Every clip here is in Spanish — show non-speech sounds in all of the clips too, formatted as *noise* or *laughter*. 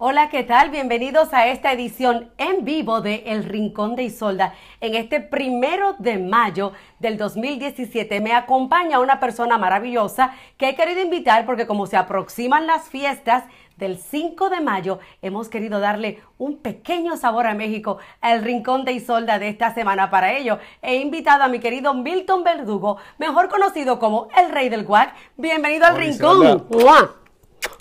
Hola, ¿qué tal? Bienvenidos a esta edición en vivo de El Rincón de Isolda. En este primero de mayo del 2017 me acompaña una persona maravillosa que he querido invitar porque como se aproximan las fiestas del 5 de mayo, hemos querido darle un pequeño sabor a México, al Rincón de Isolda de esta semana. Para ello, he invitado a mi querido Milton Verdugo, mejor conocido como el Rey del Guac. Bienvenido al Rincón Rincón.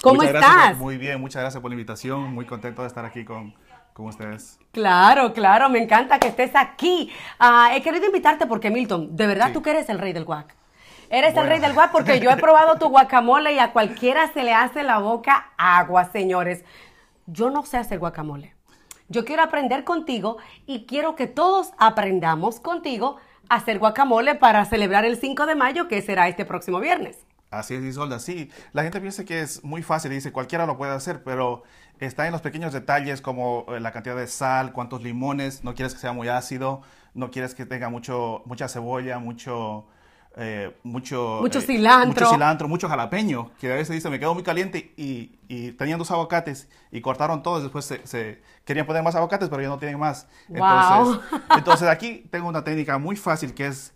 ¿Cómo estás? muy bien, muchas gracias por la invitación. Muy contento de estar aquí con, ustedes. Claro, claro, me encanta que estés aquí. Ah, he querido invitarte porque, Milton, de verdad tú que eres el rey del guac. Eres el rey del guac porque yo he *laughs* probado tu guacamole y a cualquiera se le hace la boca agua, señores. Yo no sé hacer guacamole. Yo quiero aprender contigo y quiero que todos aprendamos contigo a hacer guacamole para celebrar el 5 de mayo, que será este próximo viernes. Así es, Isolda. Sí, la gente piensa que es muy fácil dice cualquiera lo puede hacer, pero está en los pequeños detalles como eh, la cantidad de sal, cuántos limones, no quieres que sea muy ácido, no quieres que tenga mucho, mucha cebolla, mucho, eh, eh, mucho, cilantro. mucho jalapeño, que a veces dice, me quedó muy caliente y, tenían dos aguacates y cortaron todos, después se, querían poner más aguacates, pero ya no tienen más. *laughs* Entonces, aquí tengo una técnica muy fácil que es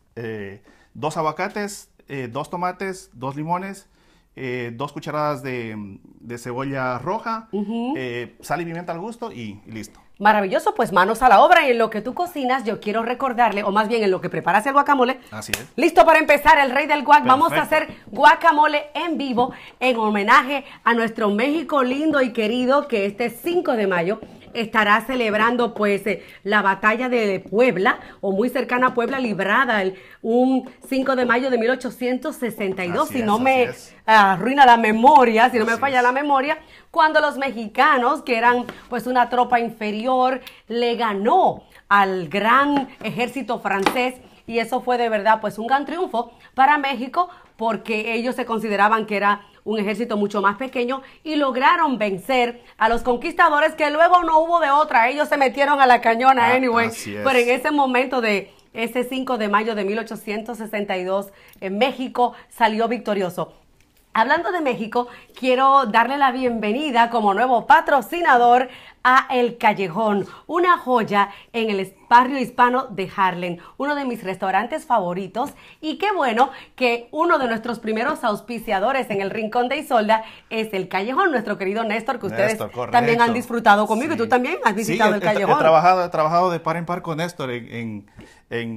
dos aguacates, eh, dos tomates, dos limones, eh, dos cucharadas de, cebolla roja, eh, sal y pimienta al gusto y, listo. Maravilloso, pues manos a la obra. Y en lo que tú cocinas, yo quiero recordarle, o más bien en lo que preparas el guacamole. Así es. Listo para empezar, el rey del guac. Vamos a hacer guacamole en vivo en homenaje a nuestro México lindo y querido que este 5 de mayo estará celebrando pues eh, la batalla de Puebla o muy cercana a Puebla librada el, un 5 de mayo de 1862, si no me ah, arruina la memoria, si no me falla la memoria, cuando los mexicanos, que eran pues una tropa inferior, le ganó al gran ejército francés y eso fue de verdad pues un gran triunfo para México porque ellos se consideraban que era un ejército mucho más pequeño y lograron vencer a los conquistadores que luego no hubo de otra. Ellos se metieron a la cañona, ah, anyway. Pero en ese momento de ese 5 de mayo de 1862, en México salió victorioso. Hablando de México, quiero darle la bienvenida como nuevo patrocinador a El Callejón, una joya en el barrio hispano de Harlem, uno de mis restaurantes favoritos. Y qué bueno que uno de nuestros primeros auspiciadores en el Rincón de Isolda es el Callejón, nuestro querido Néstor, que ustedes también han disfrutado conmigo. Y tú también has visitado el Callejón. he, trabajado, he trabajado de par en par con Néstor en,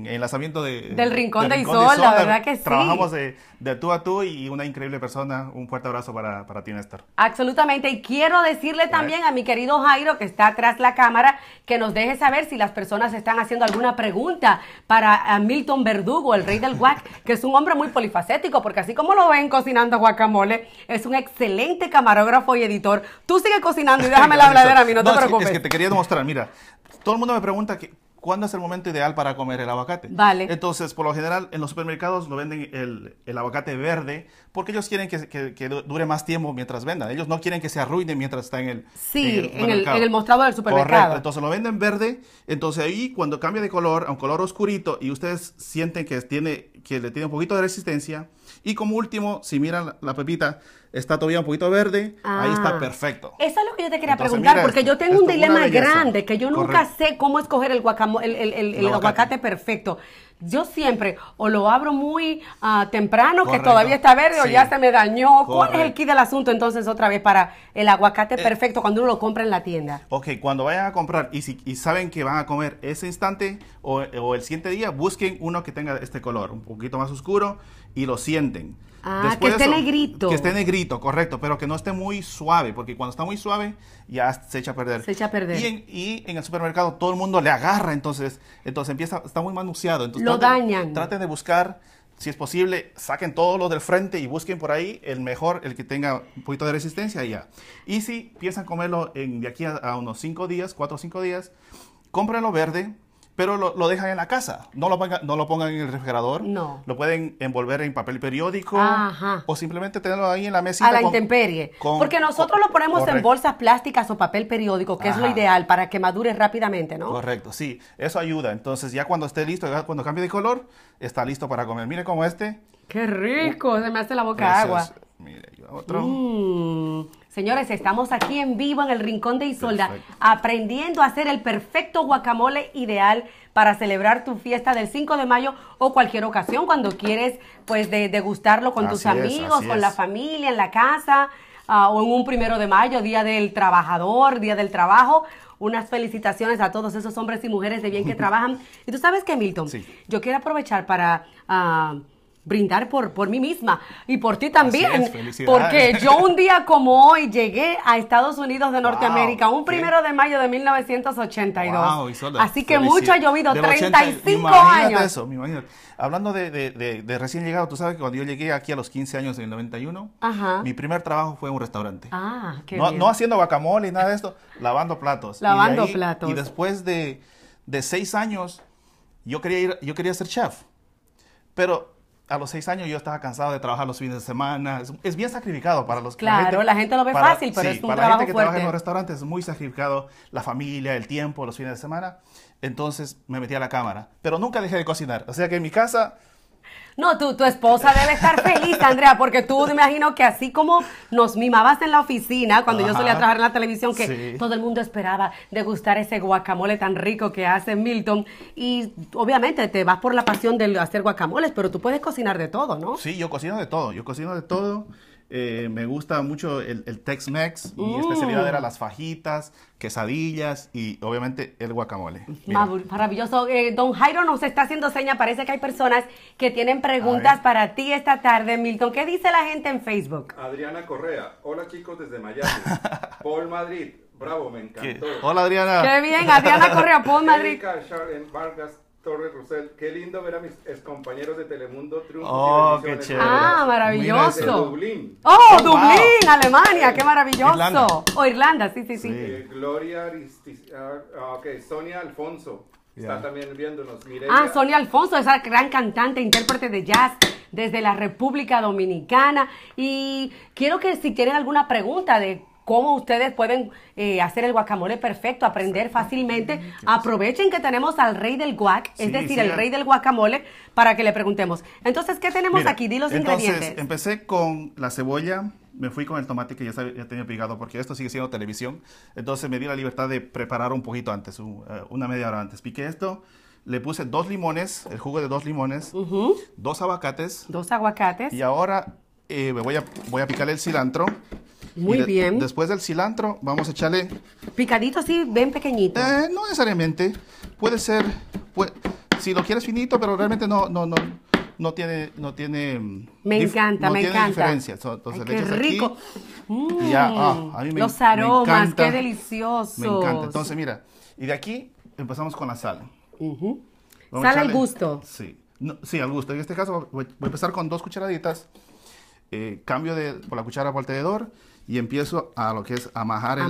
en lanzamiento de, del Rincón, de, Isolda, verdad que sí. Trabajamos de, de, tú a tú y una increíble persona. Un fuerte abrazo para, para ti, Néstor. Absolutamente. Y quiero decirle también a mi querido Jairo, que está atrás la cámara, que nos deje saber si las personas están están haciendo alguna pregunta para eh, Milton Verdugo, el rey del guac, que es un hombre muy polifacético, porque así como lo ven cocinando guacamole, es un excelente camarógrafo y editor. Tú sigue cocinando y *laughs* déjame la habladera a mí, no, te preocupes. Es que, te quería demostrar, mira, todo el mundo me pregunta que, ¿cuándo es el momento ideal para comer el aguacate? Vale. Entonces, por lo general, en los supermercados lo venden el, el aguacate verde porque ellos quieren que, dure más tiempo mientras vendan. Ellos no quieren que se arruine mientras está en el Sí, en el, en el, mostrador del supermercado. Correcto. Entonces, lo venden verde. Entonces, ahí cuando cambia de color a un color oscurito y ustedes sienten que, tiene, que le tiene un poquito de resistencia, y como último, si miran la, pepita, está todavía un poquito verde, ahí está ah. perfecto. Eso es lo que yo te quería preguntar, porque yo tengo un dilema grande, que yo nunca sé cómo escoger el, el, el, aguacate. perfecto. Yo siempre o lo abro muy ah, temprano, que todavía está verde, o ya se me dañó. ¿Cuál es el kit del asunto entonces otra vez para el aguacate eh, perfecto cuando uno lo compra en la tienda? Ok, cuando vayan a comprar y, si, saben que van a comer ese instante o, o el siguiente día, busquen uno que tenga este color, un poquito más oscuro, y lo Ah, que esté negrito. Que esté negrito, correcto, pero que no esté muy suave, porque cuando está muy suave ya se echa a perder. Se echa a perder. Y en, y en el supermercado todo el mundo le agarra, entonces, entonces empieza, está muy manuseado. Entonces, Lo dañan. Traten de buscar, si es posible, saquen todo lo del frente y busquen por ahí el mejor, el que tenga un poquito de resistencia y ya. Y si piensan comerlo de aquí a, unos 5 días, 4 o 5 días, cómprenlo verde, pero lo, dejan en la casa. No lo, pongan, no lo pongan en el refrigerador. No. Lo pueden envolver en papel periódico o simplemente tenerlo ahí en la mesita. A la intemperie. Porque nosotros lo ponemos en bolsas plásticas o papel periódico, que es lo ideal para que madure rápidamente, ¿no? Correcto, sí. Eso ayuda. Entonces ya cuando esté listo, cuando cambie de color, está listo para comer. Mire como este. ¡Qué rico! Se me hace la boca agua. Mire, otro. Mm. Señores, estamos aquí en vivo en el Rincón de Isolda aprendiendo a hacer el perfecto guacamole ideal para celebrar tu fiesta del 5 de mayo o cualquier ocasión cuando quieres pues degustarlo con tus amigos, con la familia, en la casa ah, o en un primero de mayo, Día del Trabajador, Día del Trabajo. Unas felicitaciones a todos esos hombres y mujeres de bien que *laughs* trabajan. Y tú sabes que, Milton, yo quiero aprovechar para... Ah, brindar por, por mí misma y por ti también. porque yo un día como hoy llegué a Estados Unidos de Norteamérica, un primero de mayo de 1982. Así que mucho ha llovido, 35 años. Eso, Hablando de, de, recién llegado, tú sabes que cuando yo llegué aquí a los 15 años en el 91, mi primer trabajo fue en un restaurante. Ah, qué no, bien. no haciendo guacamole, nada de esto, lavando platos. Lavando platos. Y después de, de seis años, yo quería, ir, yo quería ser chef. Pero a los seis años yo estaba cansado de trabajar los fines de semana. Es, bien sacrificado para los Claro, la gente, la gente lo ve fácil, pero es un para la gente que trabaja en los restaurantes es muy sacrificado la familia, el tiempo, los fines de semana. Entonces me metí a la cámara, pero nunca dejé de cocinar. O sea que en mi casa no, tú, tu esposa debe estar feliz, Andrea, porque tú me imagino que así como nos mimabas en la oficina, cuando yo solía trabajar en la televisión, que todo el mundo esperaba degustar ese guacamole tan rico que hace Milton. Y obviamente te vas por la pasión de hacer guacamoles, pero tú puedes cocinar de todo, ¿no? Sí, yo cocino de todo, yo cocino de todo. Eh, me gusta mucho el, Tex-Mex. Mi uh. especialidad era las fajitas, quesadillas y obviamente el guacamole. Maravilloso. Eh, don Jairo nos está haciendo seña. Parece que hay personas que tienen preguntas para ti esta tarde, Milton. ¿Qué dice la gente en Facebook? Adriana Correa. Hola chicos desde Miami. *laughs* Paul Madrid. Bravo, me encantó. Hola Adriana. Qué bien, Adriana Correa, Paul *laughs* Madrid. Torres Russell. Qué lindo ver a mis compañeros de Telemundo Triunfo. Oh, qué chévere. Ah, maravilloso. Dublín. Oh, oh Dublín, Alemania, qué maravilloso. O Oh, Irlanda, sí, sí, sí. sí. Eh, Gloria Aristiz ah, ah, ok, Sonia Alfonso. Está también viéndonos. Ah, Sonia Alfonso, esa gran cantante, intérprete de jazz desde la República Dominicana. Y quiero que si tienen alguna pregunta de cómo ustedes pueden eh, hacer el guacamole perfecto, aprender fácilmente. Aprovechen que tenemos al rey del guac, es decir, el rey del guacamole, para que le preguntemos. Entonces, ¿qué tenemos aquí? Dí los entonces, ingredientes. Empecé con la cebolla, me fui con el tomate que ya, tenía picado porque esto sigue siendo televisión. Entonces me di la libertad de preparar un poquito antes, eh, una media hora antes. Piqué esto, le puse dos limones, el jugo de dos limones, dos aguacates. Dos aguacates. Y ahora eh, voy, a, voy a picar el cilantro. Muy bien. Después del cilantro, vamos a echarle... Picadito así, bien pequeñito. Eh, no necesariamente. Puede ser... Puede, si lo quieres finito, pero realmente no, no, no, no tiene, no tiene. Mm, me encanta, me encanta. Diferencia. Entonces, le rico. Aquí, ya, ah, mm, a mí me, los aromas, qué delicioso. Me encanta. Entonces, mira, y de aquí empezamos con la sal. Sal al gusto. Sí, sí, al gusto. En este caso voy, a empezar con dos cucharaditas. Eh, cambio de, por la cuchara por alrededor y empiezo a lo que es amajar el,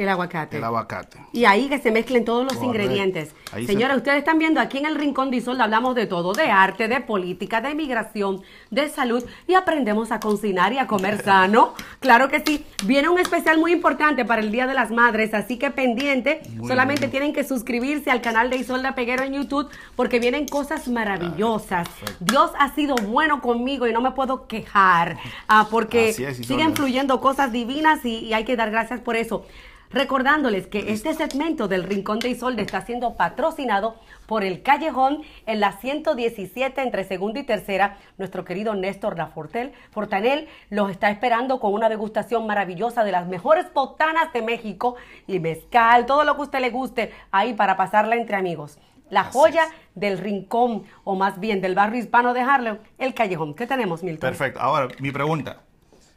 el aguacate. El aguacate. Y ahí que se mezclen todos los ingredientes. Señora, ustedes están viendo aquí en el Rincón de Isolda hablamos de todo, de arte, de política, de inmigración de salud y aprendemos a cocinar y a comer *laughs* sano. claro que sí. Viene un especial muy importante para el Día de las Madres, así que pendiente. Solamente tienen que suscribirse al canal de Isolda Peguero en YouTube porque vienen cosas maravillosas. Dios ha sido bueno conmigo y no me puedo quejar ah, porque siguen fluyendo cosas divinas y, hay que dar gracias por eso. Recordándoles que este segmento del Rincón de Isolde está siendo patrocinado por el Callejón en la 117 entre segunda y tercera. Nuestro querido Néstor Lafortel Fortanel los está esperando con una degustación maravillosa de las mejores botanas de México y mezcal, todo lo que usted le guste ahí para pasarla entre amigos. La joya del rincón, o más bien del barrio hispano de Harlem, el callejón. ¿Qué tenemos, Milton? Perfecto. Ahora, mi pregunta.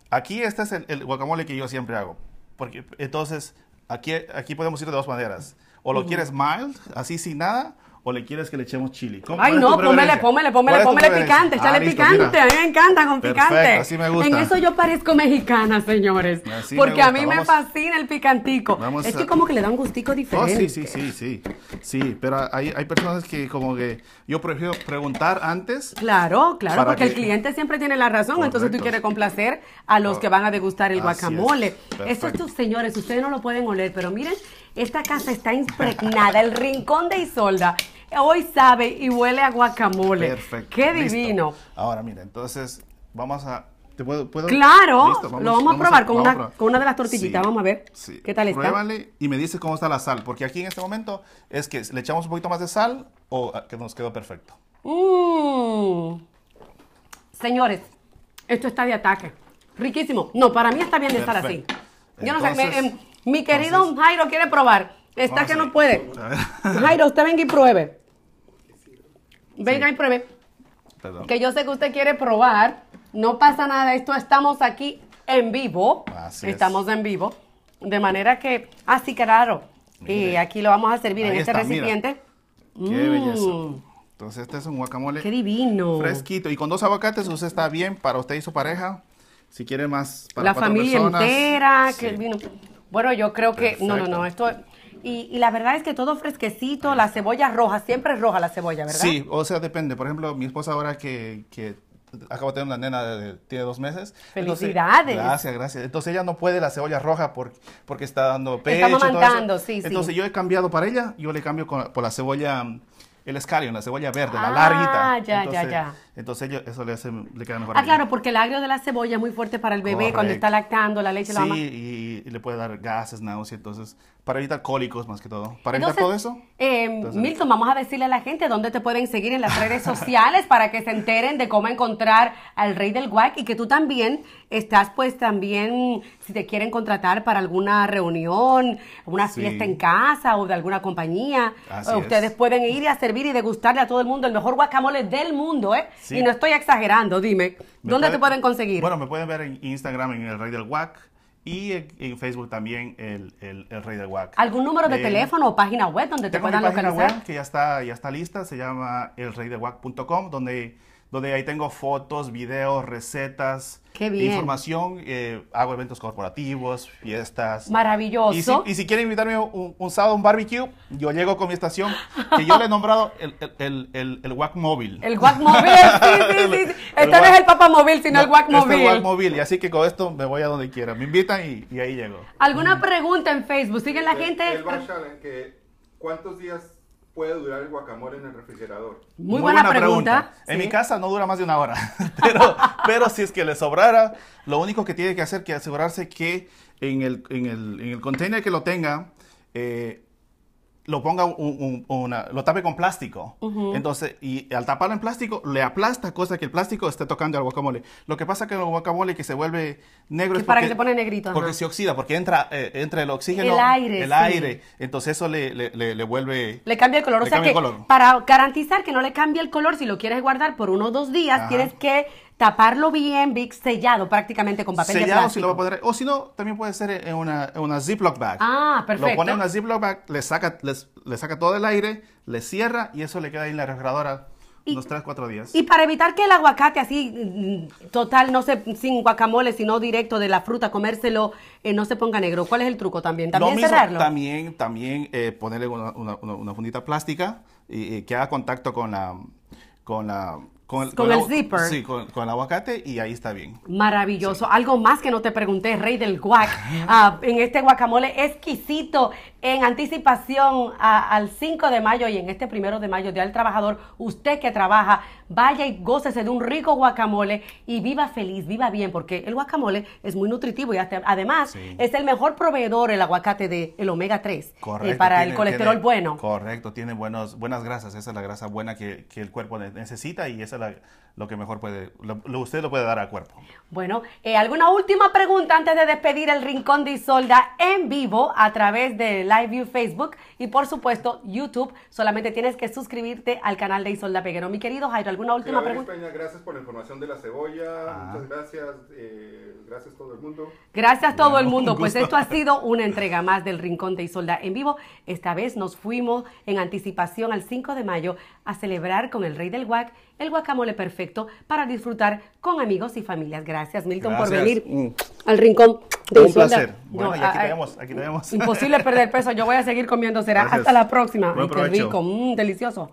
Aquí este es el, guacamole que yo siempre hago. Porque entonces, aquí, aquí podemos ir de dos maneras. O lo quieres mild, así sin nada, o le quieres que le echemos chili? Ay, no, pómele, pómele, pómele, pómele pues. picante, échale ah, picante. A mí me encanta con Perfecto, picante. Así me gusta. En eso yo parezco mexicana, señores. porque a mí me fascina el picantico. es que como que le da un gustico diferente. Oh, sí, sí, sí, sí. Sí, pero hay, personas que como que yo prefiero preguntar antes. Claro, claro, porque el cliente siempre tiene la razón. Entonces tú quieres complacer a los que van a degustar el guacamole. Eso Es. Estos señores, ustedes no lo pueden oler, pero miren, esta casa está impregnada. el rincón de Isolda hoy sabe y huele a guacamole. Perfecto. Qué divino. Ahora, mira, entonces vamos a... ¿Te puedo, Claro, lo vamos, a probar con, una, con una de las tortillitas. vamos a ver qué tal está. Pruébale y me dices cómo está la sal, porque aquí en este momento es que le echamos un poquito más de sal o que nos quedó perfecto. Mm. Señores, esto está de ataque. Riquísimo. No, para mí está bien de estar así. Yo no sé, em, mi querido Jairo quiere probar. Está que no puede. *laughs* Jairo, usted venga y pruebe. Venga y pruebe. Que yo sé que usted quiere probar. No pasa nada esto. Estamos aquí en vivo. Así estamos en vivo. De manera que, así ah, claro. Y aquí lo vamos a servir en este recipiente. Qué mm. belleza. Entonces este es un guacamole. Qué divino. Fresquito. Y con dos aguacates usted está bien para usted y su pareja. Si quiere más para La familia entera. Que vino. Bueno, yo creo que... No, no, no. Esto y, la verdad es que todo fresquecito, la cebolla roja, siempre es roja la cebolla, ¿verdad? Sí, o sea, depende. Por ejemplo, mi esposa ahora que, que acabo de tener una nena de, tiene dos meses. Felicidades. gracias, gracias. Entonces ella no puede la cebolla roja por, porque está dando pecho. Está mamantando, sí, sí. Entonces yo he cambiado para ella, yo le cambio por la cebolla, el escario, la cebolla verde, la ah, larguita. Ah, ya, ya, ya. Entonces eso le, queda mejor. Ah, claro, porque el agrio de la cebolla es muy fuerte para el bebé cuando está lactando, la leche, la Sí, y, le puede dar gases, náuseas, entonces, para evitar cólicos más que todo. Para evitar todo eso. Eh, Milton, vamos a decirle a la gente dónde te pueden seguir en las redes *laughs* sociales para que se enteren de cómo encontrar al rey del guac y que tú también estás pues también, si te quieren contratar para alguna reunión, una fiesta en casa o de alguna compañía, ustedes pueden ir a servir y degustarle a todo el mundo el mejor guacamole del mundo, ¿eh? Y no estoy exagerando, dime, ¿dónde te pueden conseguir? Bueno, me pueden ver en Instagram en El Rey del WAC y en, Facebook también el, Rey del WAC. ¿Algún número de eh, teléfono o página web donde te puedan Web que ya está, ya está lista, se llama elreydelwac.com, donde donde ahí tengo fotos, videos, recetas, información. Eh, hago eventos corporativos, fiestas. Maravilloso. Y si, quieren invitarme un, un, sábado a un barbecue, yo llego con mi estación, que yo le he nombrado el, el, el, el WAC móvil. El WAC móvil, sí, sí, sí. *laughs* Este no es el Papa móvil, sino el WAC móvil. es el WAC móvil, y así que con esto me voy a donde quiera. Me invitan y, ahí llego. ¿Alguna pregunta en Facebook? ¿Siguen la eh, gente? El, eh, que, ¿Cuántos días puede durar el guacamole en el refrigerador? Muy, buena, pregunta. En mi casa no dura más de una hora, *laughs* *laughs* pero, pero si es que le sobrara, lo único que tiene que hacer es asegurarse que en el, en en el container que lo tenga, eh, lo ponga un, una, lo tape con plástico. Entonces, y al taparlo en plástico, le aplasta cosa que el plástico esté tocando al guacamole. Lo que pasa que el guacamole que se vuelve negro para que se pone negrito. Porque se oxida, porque eh, entra, el oxígeno. El aire. El aire. Entonces eso le, vuelve... Le cambia el color. O sea que para garantizar que no le cambie el color, si lo quieres guardar por uno o dos días, tienes que taparlo bien, big sellado prácticamente con papel sellado, de Si o si no, también puede ser en una, en Ziploc bag. Ah, perfecto. Lo pone en una Ziploc bag, le saca, le, saca todo el aire, le cierra y eso le queda ahí en la refrigeradora unos 3, 4 días. Y para evitar que el aguacate así, total, no sé, sin guacamole, sino directo de la fruta, comérselo, eh, no se ponga negro. ¿Cuál es el truco también? ¿También cerrarlo? también, también eh, ponerle una, una, fundita plástica y, y, que haga contacto con la, con la con el, zipper. Sí, con, el aguacate y ahí está bien. Maravilloso. Algo más que no te pregunté, rey del guac. Ah, en este guacamole exquisito en anticipación al 5 de mayo y en este primero de mayo, Día del Trabajador, usted que trabaja, vaya y gócese de un rico guacamole y viva feliz, viva bien, porque el guacamole es muy nutritivo y además es el mejor proveedor el aguacate de omega 3 eh, para el colesterol bueno. Correcto, tiene buenos, buenas grasas, esa es la grasa buena que, que el cuerpo necesita y esa es la lo que mejor puede, lo, usted lo puede dar a cuerpo. Bueno, eh, ¿alguna última pregunta antes de despedir el Rincón de Isolda en vivo a través de Live View Facebook y por supuesto YouTube? Solamente tienes que suscribirte al canal de Isolda Peguero. Mi querido Jairo, ¿alguna última pregunta? gracias por la información de la cebolla, ah. muchas gracias, eh, gracias todo el mundo. Gracias a todo el mundo, pues *laughs* esto ha sido una entrega más del Rincón de Isolda en vivo. Esta vez nos fuimos en anticipación al 5 de mayo a celebrar con el Rey del Guac el guacamole perfecto para disfrutar con amigos y familias. Gracias, Milton, por venir mm. al rincón de Un placer. aquí, Imposible perder peso. Yo voy a seguir comiendo. Será hasta la próxima. Ay, qué rico, mm, delicioso.